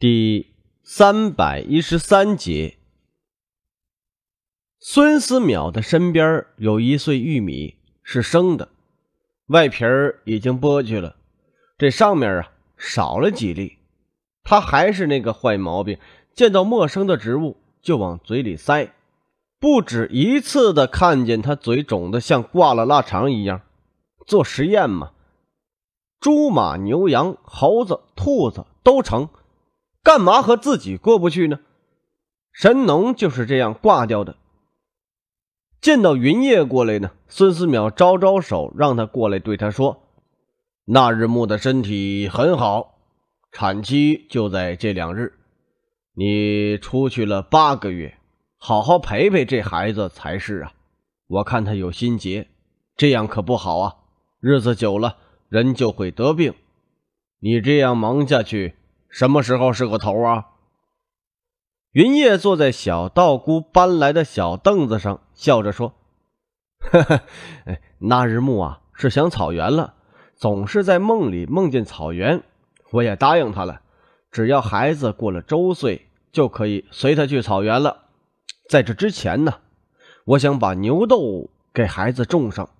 第三百一十三节，孙思邈的身边有一穗玉米是生的，外皮儿已经剥去了，这上面啊少了几粒。他还是那个坏毛病，见到陌生的植物就往嘴里塞，不止一次的看见他嘴肿的像挂了腊肠一样。做实验嘛，猪、马、牛、羊、猴子、兔子都成。干嘛和自己过不去呢？神农就是这样挂掉的。见到云叶过来呢，孙思邈招招手让他过来，对他说：“那日暮的身体很好，产期就在这两日。你出去了八个月，好好陪陪这孩子才是啊。我看他有心结，这样可不好啊。日子久了，人就会得病。你这样忙下去……”什么时候是个头啊？云叶坐在小道姑搬来的小凳子上，笑着说：“呵呵，那日暮啊，是想草原了，总是在梦里梦见草原。我也答应他了，只要孩子过了周岁，就可以随他去草原了。在这之前呢，我想把牛豆给孩子种上。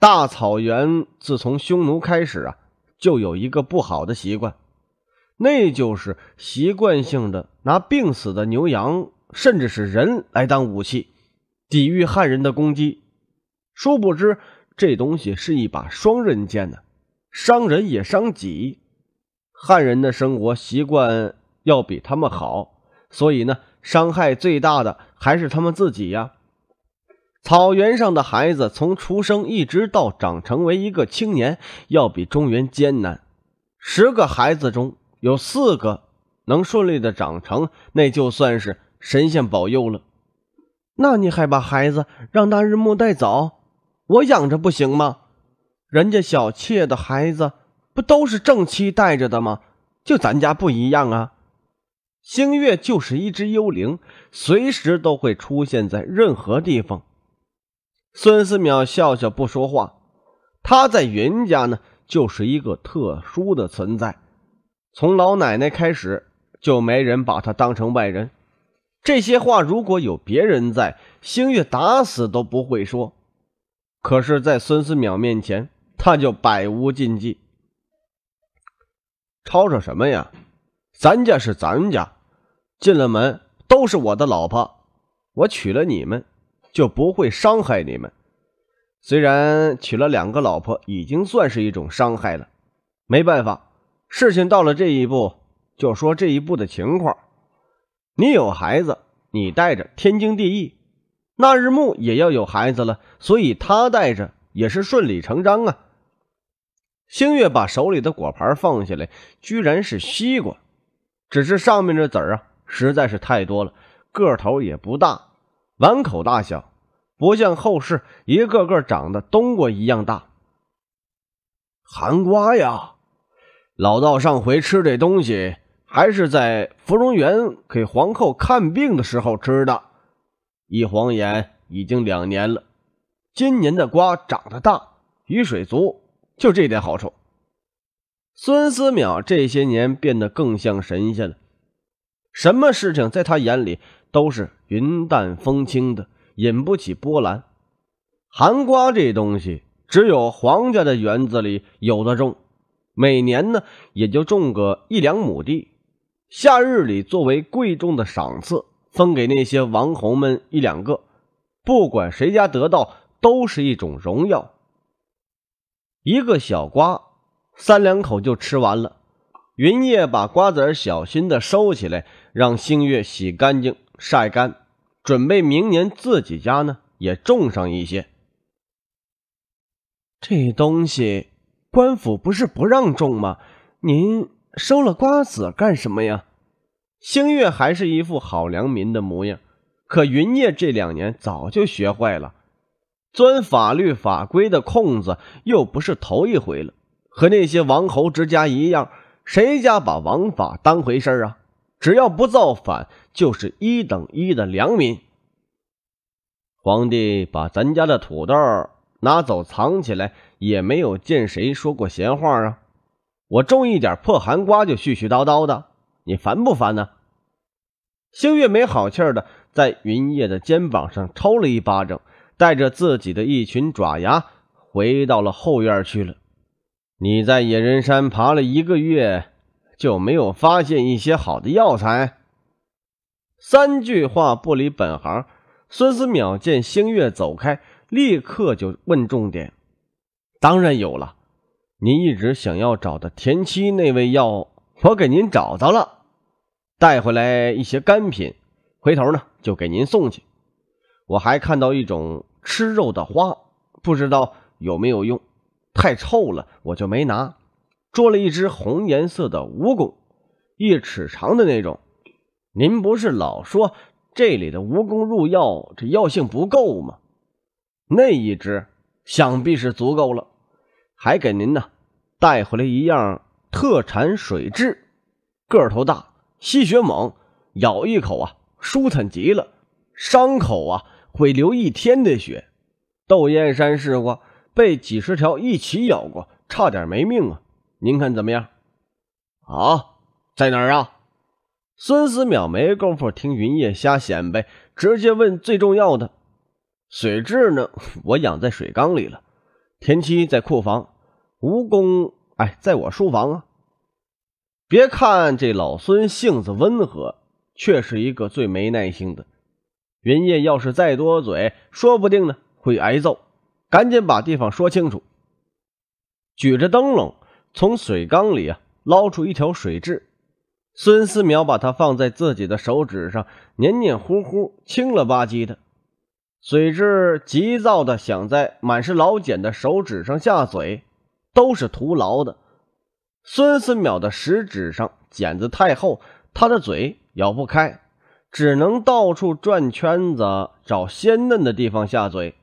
大草原自从匈奴开始啊，就有一个不好的习惯。”那就是习惯性的拿病死的牛羊，甚至是人来当武器，抵御汉人的攻击。殊不知这东西是一把双刃剑呢，伤人也伤己。汉人的生活习惯要比他们好，所以呢，伤害最大的还是他们自己呀。草原上的孩子从出生一直到长成为一个青年，要比中原艰难。十个孩子中，有四个能顺利的长成，那就算是神仙保佑了。那你还把孩子让那日暮带走？我养着不行吗？人家小妾的孩子不都是正妻带着的吗？就咱家不一样啊！星月就是一只幽灵，随时都会出现在任何地方。孙思邈笑笑不说话，他在云家呢，就是一个特殊的存在。从老奶奶开始，就没人把她当成外人。这些话，如果有别人在，星月打死都不会说。可是，在孙思邈面前，他就百无禁忌。吵吵什么呀？咱家是咱家，进了门都是我的老婆。我娶了你们，就不会伤害你们。虽然娶了两个老婆，已经算是一种伤害了。没办法。事情到了这一步，就说这一步的情况。你有孩子，你带着天经地义。那日暮也要有孩子了，所以他带着也是顺理成章啊。星月把手里的果盘放下来，居然是西瓜，只是上面的籽儿啊，实在是太多了，个头也不大，碗口大小，不像后世一个个长得冬瓜一样大。寒瓜呀。老道上回吃这东西，还是在芙蓉园给皇后看病的时候吃的。一晃眼已经两年了，今年的瓜长得大，雨水足，就这点好处。孙思邈这些年变得更像神仙了，什么事情在他眼里都是云淡风轻的，引不起波澜。寒瓜这东西，只有皇家的园子里有的种。每年呢，也就种个一两亩地，夏日里作为贵重的赏赐，分给那些王侯们一两个，不管谁家得到，都是一种荣耀。一个小瓜，三两口就吃完了。云叶把瓜子儿小心的收起来，让星月洗干净、晒干，准备明年自己家呢也种上一些。这东西。官府不是不让种吗？您收了瓜子干什么呀？星月还是一副好良民的模样，可云烨这两年早就学坏了，钻法律法规的空子又不是头一回了。和那些王侯之家一样，谁家把王法当回事啊？只要不造反，就是一等一的良民。皇帝把咱家的土豆。拿走藏起来，也没有见谁说过闲话啊！我种一点破寒瓜就絮絮叨叨的，你烦不烦呢？星月没好气儿的在云叶的肩膀上抽了一巴掌，带着自己的一群爪牙回到了后院去了。你在野人山爬了一个月，就没有发现一些好的药材？三句话不离本行。孙思邈见星月走开。立刻就问重点，当然有了，您一直想要找的田七那味药，我给您找到了，带回来一些干品，回头呢就给您送去。我还看到一种吃肉的花，不知道有没有用，太臭了我就没拿。捉了一只红颜色的蜈蚣，一尺长的那种。您不是老说这里的蜈蚣入药这药性不够吗？那一只想必是足够了，还给您呢，带回来一样特产水蛭，个头大，吸血猛，咬一口啊，舒坦极了，伤口啊会流一天的血。窦燕山试过被几十条一起咬过，差点没命啊。您看怎么样？啊，在哪儿啊？孙思邈没工夫听云叶瞎显摆，直接问最重要的。水蛭呢？我养在水缸里了。田七在库房，蜈蚣哎，在我书房啊。别看这老孙性子温和，却是一个最没耐性的。云烨要是再多嘴，说不定呢会挨揍。赶紧把地方说清楚。举着灯笼从水缸里啊捞出一条水蛭，孙思邈把它放在自己的手指上，黏黏糊糊，青了吧唧的。水蛭急躁的想在满是老茧的手指上下嘴，都是徒劳的。孙思邈的食指上茧子太厚，他的嘴咬不开，只能到处转圈子找鲜嫩的地方下嘴。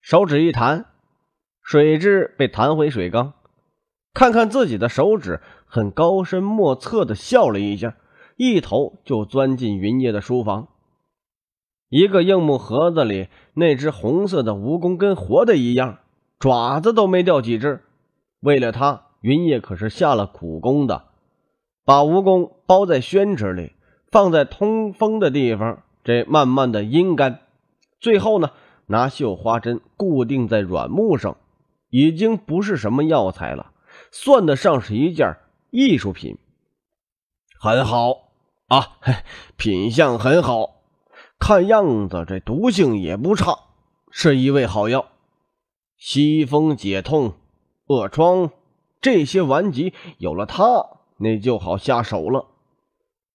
手指一弹，水蛭被弹回水缸。看看自己的手指，很高深莫测的笑了一下，一头就钻进云烨的书房。一个硬木盒子里，那只红色的蜈蚣跟活的一样，爪子都没掉几只。为了它，云叶可是下了苦功的，把蜈蚣包在宣纸里，放在通风的地方，这慢慢的阴干。最后呢，拿绣花针固定在软木上，已经不是什么药材了，算得上是一件艺术品。很好啊，品相很好。看样子这毒性也不差，是一味好药。西风解痛、恶疮这些顽疾，有了它，那就好下手了。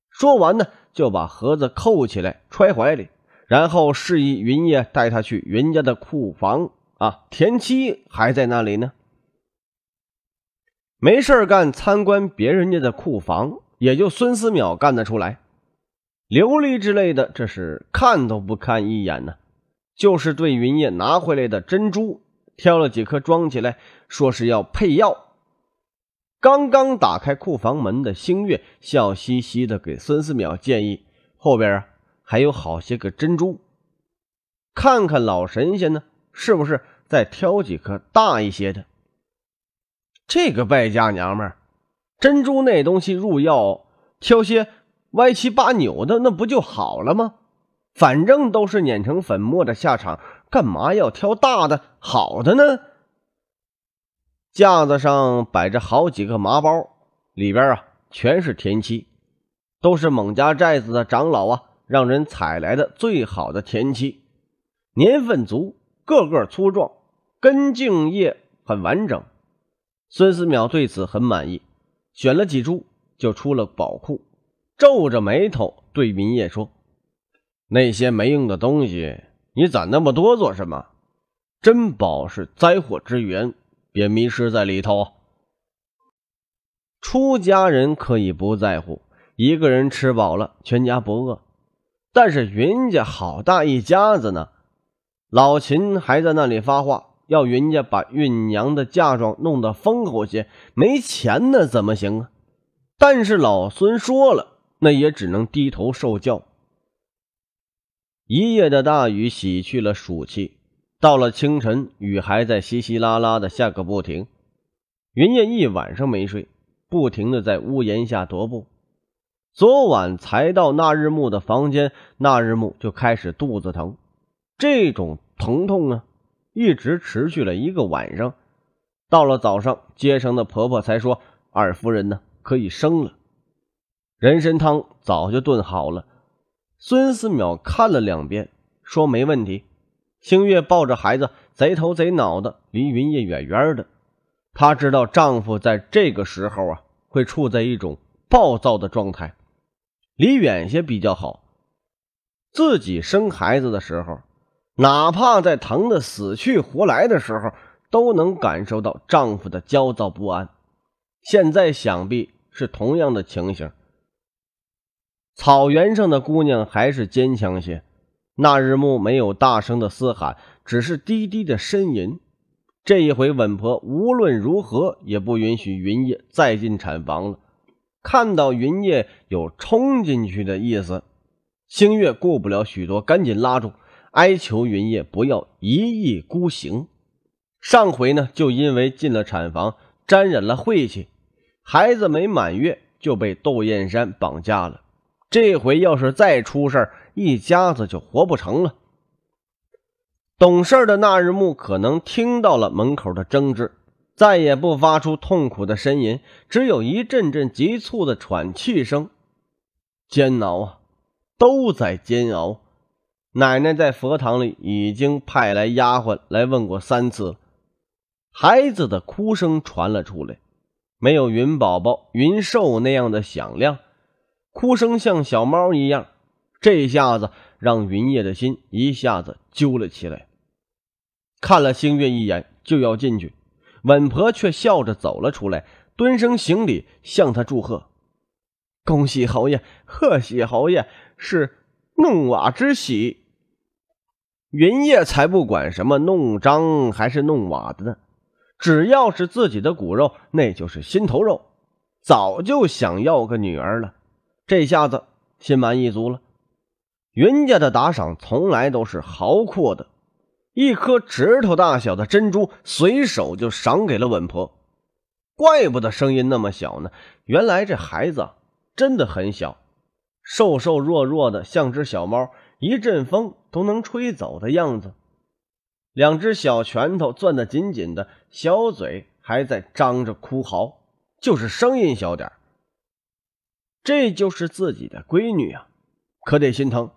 说完呢，就把盒子扣起来揣怀里，然后示意云烨带他去云家的库房。啊，田七还在那里呢。没事干，参观别人家的库房，也就孙思邈干得出来。琉璃之类的，这是看都不看一眼呢，就是对云烨拿回来的珍珠挑了几颗装起来，说是要配药。刚刚打开库房门的星月笑嘻嘻的给孙思邈建议，后边啊还有好些个珍珠，看看老神仙呢是不是再挑几颗大一些的。这个败家娘们儿，珍珠那东西入药，挑些。歪七八扭的，那不就好了吗？反正都是碾成粉末的下场，干嘛要挑大的好的呢？架子上摆着好几个麻包，里边啊全是田七，都是蒙家寨子的长老啊让人采来的最好的田七，年份足，个个粗壮，根茎叶很完整。孙思邈对此很满意，选了几株就出了宝库。皱着眉头对云夜说：“那些没用的东西，你攒那么多做什么？珍宝是灾祸之源，别迷失在里头。出家人可以不在乎，一个人吃饱了全家不饿。但是云家好大一家子呢，老秦还在那里发话，要云家把运娘的嫁妆弄得丰厚些。没钱那怎么行啊？但是老孙说了。”那也只能低头受教。一夜的大雨洗去了暑气，到了清晨，雨还在稀稀拉拉的下个不停。云燕一晚上没睡，不停的在屋檐下踱步。昨晚才到那日木的房间，那日木就开始肚子疼，这种疼痛呢，一直持续了一个晚上。到了早上，街上的婆婆才说：“二夫人呢，可以生了。”人参汤早就炖好了，孙思邈看了两遍，说没问题。星月抱着孩子，贼头贼脑的，离云烨远远的。她知道丈夫在这个时候啊，会处在一种暴躁的状态，离远些比较好。自己生孩子的时候，哪怕在疼的死去活来的时候，都能感受到丈夫的焦躁不安。现在想必是同样的情形。草原上的姑娘还是坚强些。那日暮没有大声的嘶喊，只是低低的呻吟。这一回稳婆无论如何也不允许云叶再进产房了。看到云叶有冲进去的意思，星月顾不了许多，赶紧拉住，哀求云叶不要一意孤行。上回呢，就因为进了产房，沾染了晦气，孩子没满月就被窦燕山绑架了。这回要是再出事一家子就活不成了。懂事的那日木可能听到了门口的争执，再也不发出痛苦的呻吟，只有一阵阵急促的喘气声。煎熬啊，都在煎熬。奶奶在佛堂里已经派来丫鬟来问过三次，孩子的哭声传了出来，没有云宝宝、云寿那样的响亮。哭声像小猫一样，这下子让云烨的心一下子揪了起来。看了星月一眼，就要进去，稳婆却笑着走了出来，蹲身行礼，向他祝贺：“恭喜侯爷，贺喜侯爷，是弄瓦之喜。”云烨才不管什么弄章还是弄瓦的呢，只要是自己的骨肉，那就是心头肉，早就想要个女儿了。这下子心满意足了。云家的打赏从来都是豪阔的，一颗指头大小的珍珠随手就赏给了稳婆。怪不得声音那么小呢，原来这孩子真的很小，瘦瘦弱弱的，像只小猫，一阵风都能吹走的样子。两只小拳头攥得紧紧的，小嘴还在张着哭嚎，就是声音小点这就是自己的闺女啊，可得心疼。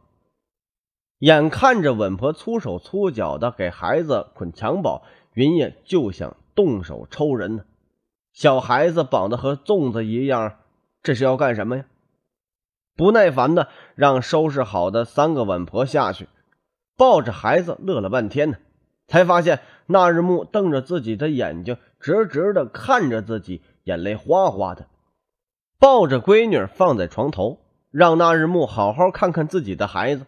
眼看着稳婆粗手粗脚的给孩子捆襁褓，云烨就想动手抽人呢。小孩子绑得和粽子一样，这是要干什么呀？不耐烦的让收拾好的三个稳婆下去，抱着孩子乐了半天呢，才发现那日木瞪着自己的眼睛，直直的看着自己，眼泪哗哗的。抱着闺女放在床头，让那日暮好好看看自己的孩子。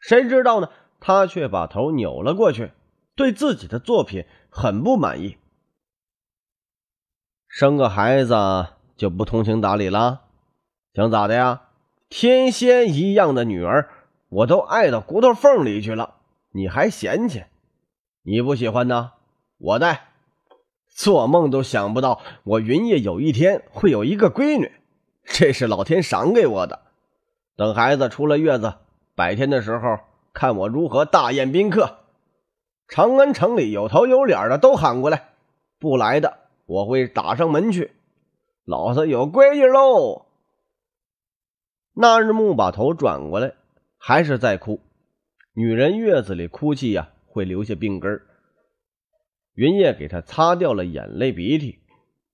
谁知道呢？他却把头扭了过去，对自己的作品很不满意。生个孩子就不通情达理了？想咋的呀？天仙一样的女儿，我都爱到骨头缝里去了，你还嫌弃？你不喜欢呢？我带。做梦都想不到，我云烨有一天会有一个闺女，这是老天赏给我的。等孩子出了月子，百天的时候，看我如何大宴宾客，长安城里有头有脸的都喊过来，不来的我会打上门去。老子有闺女喽！那日暮把头转过来，还是在哭。女人月子里哭泣呀，会留下病根儿。云叶给他擦掉了眼泪鼻涕，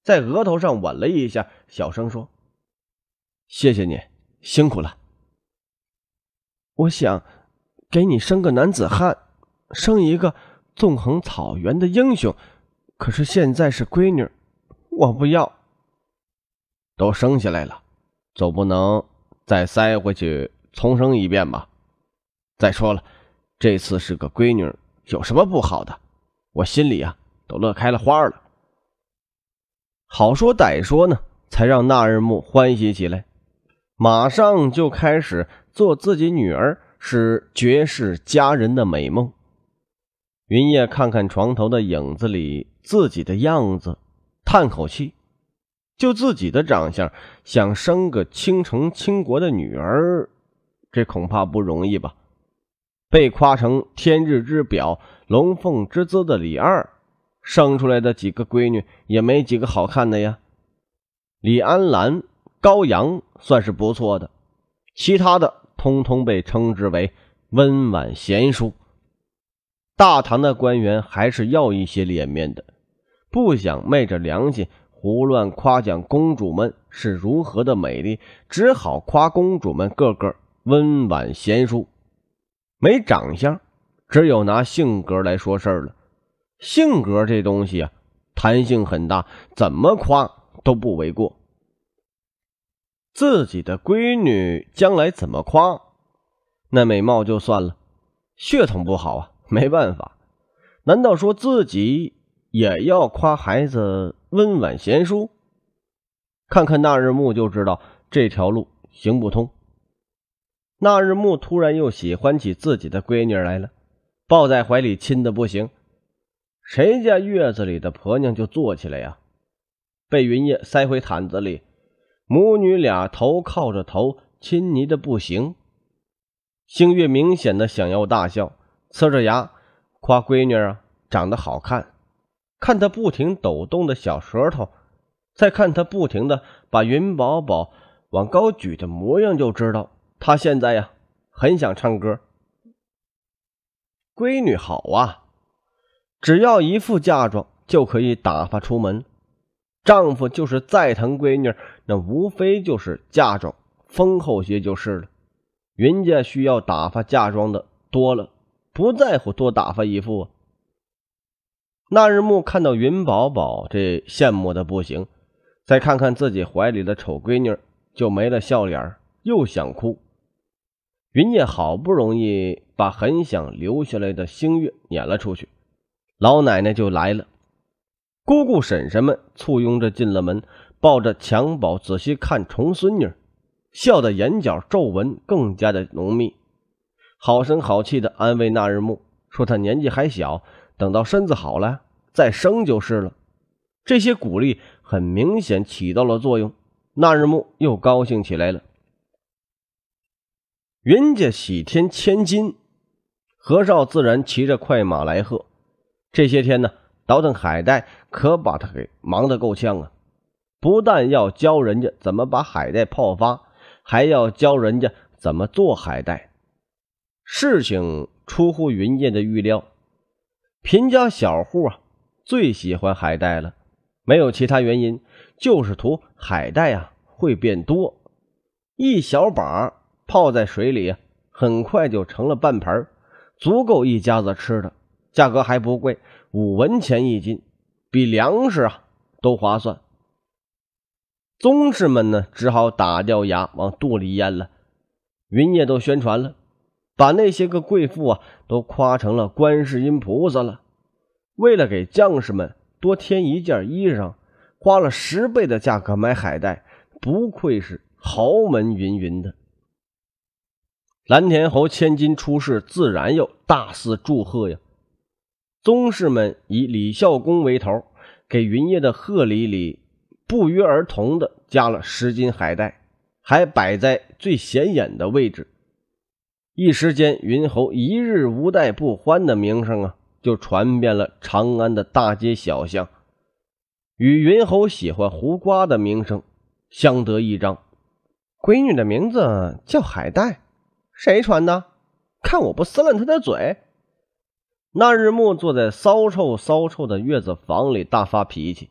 在额头上吻了一下，小声说：“谢谢你，辛苦了。我想给你生个男子汉，生一个纵横草原的英雄。可是现在是闺女，我不要。都生下来了，总不能再塞回去重生一遍吧？再说了，这次是个闺女，有什么不好的？”我心里啊都乐开了花了，好说歹说呢，才让那日木欢喜起来，马上就开始做自己女儿是绝世佳人的美梦。云烨看看床头的影子里自己的样子，叹口气，就自己的长相，想生个倾城倾国的女儿，这恐怕不容易吧。被夸成天日之表、龙凤之姿的李二生出来的几个闺女也没几个好看的呀。李安澜、高阳算是不错的，其他的通通被称之为温婉贤淑。大唐的官员还是要一些脸面的，不想昧着良心胡乱夸奖公主们是如何的美丽，只好夸公主们个个温婉贤淑。没长相，只有拿性格来说事儿了。性格这东西啊，弹性很大，怎么夸都不为过。自己的闺女将来怎么夸？那美貌就算了，血统不好啊，没办法。难道说自己也要夸孩子温婉贤淑？看看那日暮就知道这条路行不通。那日暮突然又喜欢起自己的闺女来了，抱在怀里亲的不行。谁家月子里的婆娘就坐起来呀？被云叶塞回毯子里，母女俩头靠着头，亲昵的不行。星月明显的想要大笑，呲着牙夸闺女啊长得好看。看她不停抖动的小舌头，再看她不停的把云宝宝往高举的模样，就知道。她现在呀，很想唱歌。闺女好啊，只要一副嫁妆就可以打发出门。丈夫就是再疼闺女，那无非就是嫁妆丰厚些就是了。云家需要打发嫁妆的多了，不在乎多打发一副啊。那日暮看到云宝宝，这羡慕的不行，再看看自己怀里的丑闺女，就没了笑脸，又想哭。云烨好不容易把很想留下来的星月撵了出去，老奶奶就来了，姑姑婶婶们簇拥着进了门，抱着襁褓仔细看重孙女，笑得眼角皱纹更加的浓密，好声好气的安慰那日暮，说他年纪还小，等到身子好了再生就是了。这些鼓励很明显起到了作用，那日暮又高兴起来了。云家喜添千金，何少自然骑着快马来贺。这些天呢，倒腾海带可把他给忙得够呛啊！不但要教人家怎么把海带泡发，还要教人家怎么做海带。事情出乎云家的预料，贫家小户啊，最喜欢海带了。没有其他原因，就是图海带啊会变多，一小把。泡在水里，很快就成了半盆足够一家子吃的。价格还不贵，五文钱一斤，比粮食啊都划算。宗室们呢，只好打掉牙往肚里咽了。云烨都宣传了，把那些个贵妇啊都夸成了观世音菩萨了。为了给将士们多添一件衣裳，花了十倍的价格买海带，不愧是豪门云云的。蓝田侯千金出世，自然要大肆祝贺呀。宗室们以李孝恭为头，给云烨的贺礼里不约而同的加了十斤海带，还摆在最显眼的位置。一时间，云侯一日无带不欢的名声啊，就传遍了长安的大街小巷，与云侯喜欢胡瓜的名声相得益彰。闺女的名字叫海带。谁传的？看我不撕烂他的嘴！那日暮坐在骚臭骚臭的月子房里大发脾气。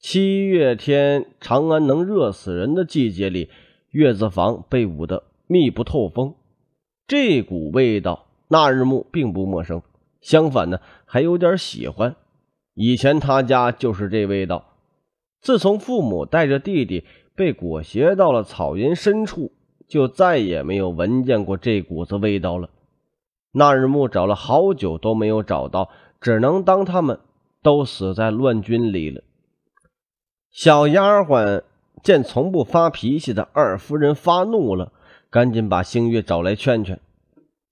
七月天，长安能热死人的季节里，月子房被捂得密不透风。这股味道，那日暮并不陌生，相反呢，还有点喜欢。以前他家就是这味道。自从父母带着弟弟被裹挟到了草原深处。就再也没有闻见过这股子味道了。那日木找了好久都没有找到，只能当他们都死在乱军里了。小丫鬟见从不发脾气的二夫人发怒了，赶紧把星月找来劝劝。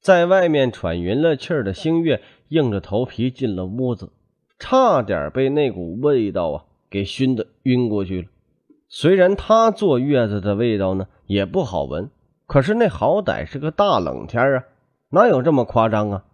在外面喘匀了气儿的星月，硬着头皮进了屋子，差点被那股味道啊给熏得晕过去了。虽然她坐月子的味道呢也不好闻，可是那好歹是个大冷天啊，哪有这么夸张啊？